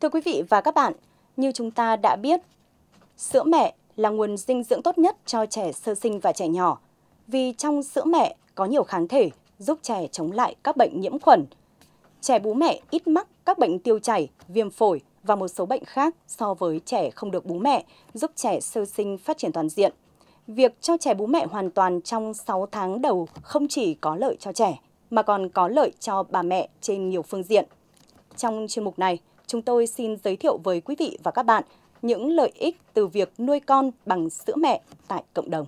Thưa quý vị và các bạn, như chúng ta đã biết, sữa mẹ là nguồn dinh dưỡng tốt nhất cho trẻ sơ sinh và trẻ nhỏ, vì trong sữa mẹ có nhiều kháng thể giúp trẻ chống lại các bệnh nhiễm khuẩn. Trẻ bú mẹ ít mắc các bệnh tiêu chảy, viêm phổi và một số bệnh khác so với trẻ không được bú mẹ, giúp trẻ sơ sinh phát triển toàn diện. Việc cho trẻ bú mẹ hoàn toàn trong 6 tháng đầu không chỉ có lợi cho trẻ, mà còn có lợi cho bà mẹ trên nhiều phương diện. Trong chuyên mục này, chúng tôi xin giới thiệu với quý vị và các bạn những lợi ích từ việc nuôi con bằng sữa mẹ tại cộng đồng.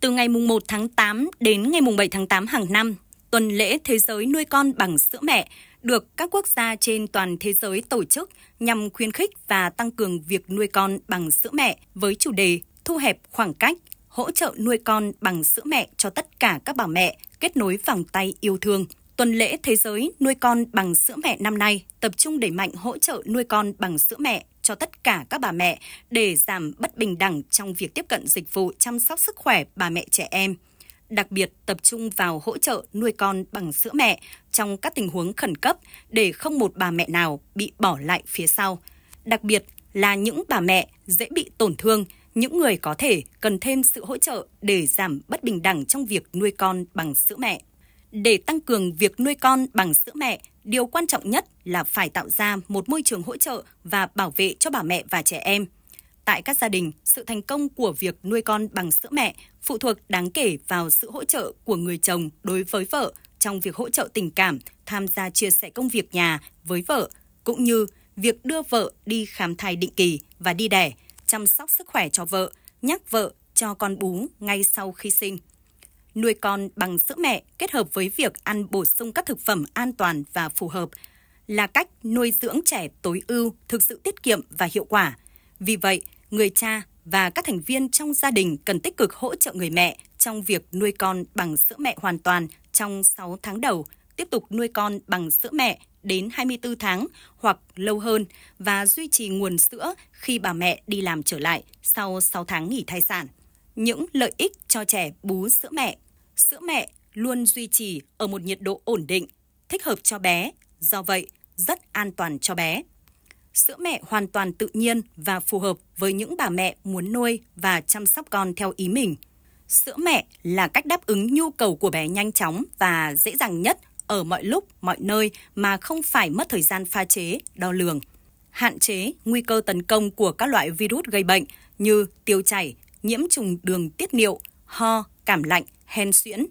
Từ ngày 1 tháng 8 đến ngày 7 tháng 8 hàng năm, tuần lễ Thế giới nuôi con bằng sữa mẹ được các quốc gia trên toàn thế giới tổ chức nhằm khuyến khích và tăng cường việc nuôi con bằng sữa mẹ với chủ đề thu hẹp khoảng cách, hỗ trợ nuôi con bằng sữa mẹ cho tất cả các bà mẹ, kết nối vòng tay yêu thương Tuần lễ Thế giới nuôi con bằng sữa mẹ năm nay tập trung đẩy mạnh hỗ trợ nuôi con bằng sữa mẹ cho tất cả các bà mẹ để giảm bất bình đẳng trong việc tiếp cận dịch vụ chăm sóc sức khỏe bà mẹ trẻ em. Đặc biệt tập trung vào hỗ trợ nuôi con bằng sữa mẹ trong các tình huống khẩn cấp để không một bà mẹ nào bị bỏ lại phía sau. Đặc biệt là những bà mẹ dễ bị tổn thương, những người có thể cần thêm sự hỗ trợ để giảm bất bình đẳng trong việc nuôi con bằng sữa mẹ. Để tăng cường việc nuôi con bằng sữa mẹ, điều quan trọng nhất là phải tạo ra một môi trường hỗ trợ và bảo vệ cho bà mẹ và trẻ em. Tại các gia đình, sự thành công của việc nuôi con bằng sữa mẹ phụ thuộc đáng kể vào sự hỗ trợ của người chồng đối với vợ trong việc hỗ trợ tình cảm, tham gia chia sẻ công việc nhà với vợ, cũng như việc đưa vợ đi khám thai định kỳ và đi đẻ, chăm sóc sức khỏe cho vợ, nhắc vợ cho con bú ngay sau khi sinh nuôi con bằng sữa mẹ kết hợp với việc ăn bổ sung các thực phẩm an toàn và phù hợp là cách nuôi dưỡng trẻ tối ưu thực sự tiết kiệm và hiệu quả. Vì vậy, người cha và các thành viên trong gia đình cần tích cực hỗ trợ người mẹ trong việc nuôi con bằng sữa mẹ hoàn toàn trong 6 tháng đầu, tiếp tục nuôi con bằng sữa mẹ đến 24 tháng hoặc lâu hơn và duy trì nguồn sữa khi bà mẹ đi làm trở lại sau 6 tháng nghỉ thai sản. Những lợi ích cho trẻ bú sữa mẹ sữa mẹ luôn duy trì ở một nhiệt độ ổn định, thích hợp cho bé, do vậy rất an toàn cho bé. Sữa mẹ hoàn toàn tự nhiên và phù hợp với những bà mẹ muốn nuôi và chăm sóc con theo ý mình. Sữa mẹ là cách đáp ứng nhu cầu của bé nhanh chóng và dễ dàng nhất ở mọi lúc, mọi nơi mà không phải mất thời gian pha chế, đo lường. Hạn chế nguy cơ tấn công của các loại virus gây bệnh như tiêu chảy, nhiễm trùng đường tiết niệu, ho, cảm lạnh, hèn suyễn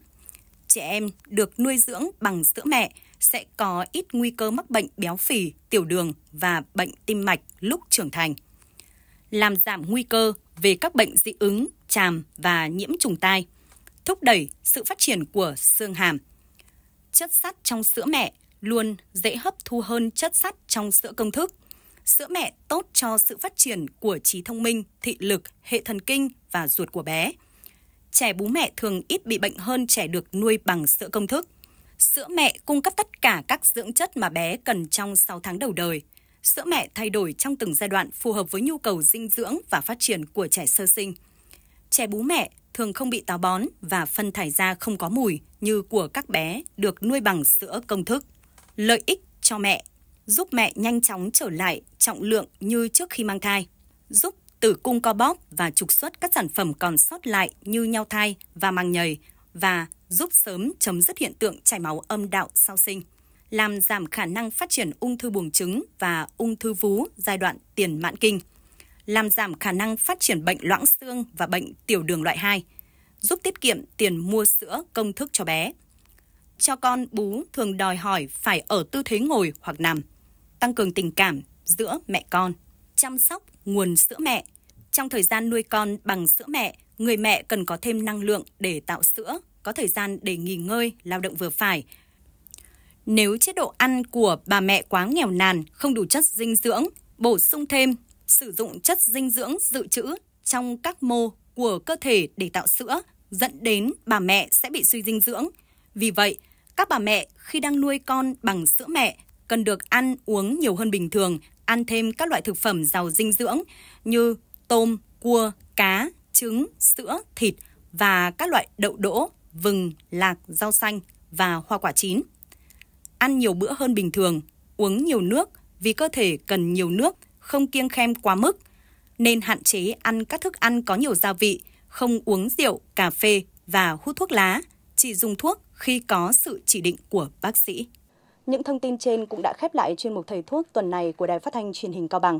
Trẻ em được nuôi dưỡng bằng sữa mẹ sẽ có ít nguy cơ mắc bệnh béo phì, tiểu đường và bệnh tim mạch lúc trưởng thành. Làm giảm nguy cơ về các bệnh dị ứng, tràm và nhiễm trùng tai, thúc đẩy sự phát triển của xương hàm. Chất sắt trong sữa mẹ luôn dễ hấp thu hơn chất sắt trong sữa công thức. Sữa mẹ tốt cho sự phát triển của trí thông minh, thị lực, hệ thần kinh và ruột của bé trẻ bú mẹ thường ít bị bệnh hơn trẻ được nuôi bằng sữa công thức. Sữa mẹ cung cấp tất cả các dưỡng chất mà bé cần trong 6 tháng đầu đời. Sữa mẹ thay đổi trong từng giai đoạn phù hợp với nhu cầu dinh dưỡng và phát triển của trẻ sơ sinh. Trẻ bú mẹ thường không bị táo bón và phân thải ra không có mùi như của các bé được nuôi bằng sữa công thức. Lợi ích cho mẹ giúp mẹ nhanh chóng trở lại trọng lượng như trước khi mang thai, giúp tử cung co bóp và trục xuất các sản phẩm còn sót lại như nhau thai và màng nhầy và giúp sớm chấm dứt hiện tượng chảy máu âm đạo sau sinh, làm giảm khả năng phát triển ung thư buồng trứng và ung thư vú giai đoạn tiền mãn kinh, làm giảm khả năng phát triển bệnh loãng xương và bệnh tiểu đường loại 2, giúp tiết kiệm tiền mua sữa công thức cho bé. Cho con bú thường đòi hỏi phải ở tư thế ngồi hoặc nằm, tăng cường tình cảm giữa mẹ con, chăm sóc nguồn sữa mẹ trong thời gian nuôi con bằng sữa mẹ, người mẹ cần có thêm năng lượng để tạo sữa, có thời gian để nghỉ ngơi, lao động vừa phải. Nếu chế độ ăn của bà mẹ quá nghèo nàn, không đủ chất dinh dưỡng, bổ sung thêm, sử dụng chất dinh dưỡng dự trữ trong các mô của cơ thể để tạo sữa, dẫn đến bà mẹ sẽ bị suy dinh dưỡng. Vì vậy, các bà mẹ khi đang nuôi con bằng sữa mẹ cần được ăn uống nhiều hơn bình thường, ăn thêm các loại thực phẩm giàu dinh dưỡng như tôm, cua, cá, trứng, sữa, thịt và các loại đậu đỗ, vừng, lạc, rau xanh và hoa quả chín. Ăn nhiều bữa hơn bình thường, uống nhiều nước vì cơ thể cần nhiều nước, không kiêng khem quá mức, nên hạn chế ăn các thức ăn có nhiều gia vị, không uống rượu, cà phê và hút thuốc lá, chỉ dùng thuốc khi có sự chỉ định của bác sĩ. Những thông tin trên cũng đã khép lại chuyên mục Thầy Thuốc tuần này của Đài Phát thanh truyền hình Cao Bằng.